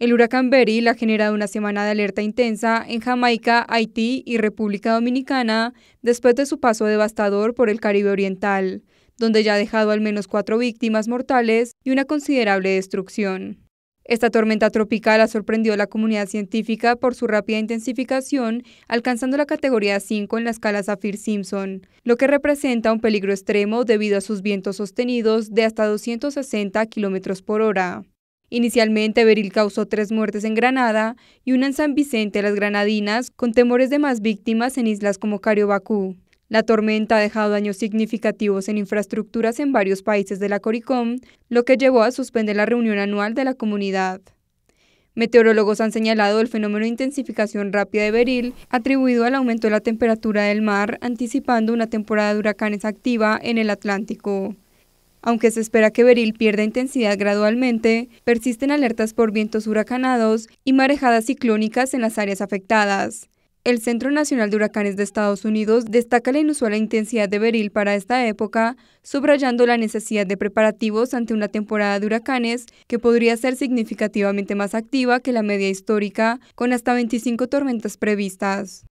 El huracán Beryl ha generado una semana de alerta intensa en Jamaica, Haití y República Dominicana después de su paso devastador por el Caribe Oriental, donde ya ha dejado al menos cuatro víctimas mortales y una considerable destrucción. Esta tormenta tropical ha sorprendido a la comunidad científica por su rápida intensificación, alcanzando la categoría 5 en la escala zafir simpson lo que representa un peligro extremo debido a sus vientos sostenidos de hasta 260 km por hora. Inicialmente, Beril causó tres muertes en Granada y una en San Vicente, las Granadinas, con temores de más víctimas en islas como Cariobacú. La tormenta ha dejado daños significativos en infraestructuras en varios países de la CORICOM, lo que llevó a suspender la reunión anual de la comunidad. Meteorólogos han señalado el fenómeno de intensificación rápida de Beril, atribuido al aumento de la temperatura del mar, anticipando una temporada de huracanes activa en el Atlántico. Aunque se espera que Beril pierda intensidad gradualmente, persisten alertas por vientos huracanados y marejadas ciclónicas en las áreas afectadas. El Centro Nacional de Huracanes de Estados Unidos destaca la inusual intensidad de Beril para esta época, subrayando la necesidad de preparativos ante una temporada de huracanes que podría ser significativamente más activa que la media histórica, con hasta 25 tormentas previstas.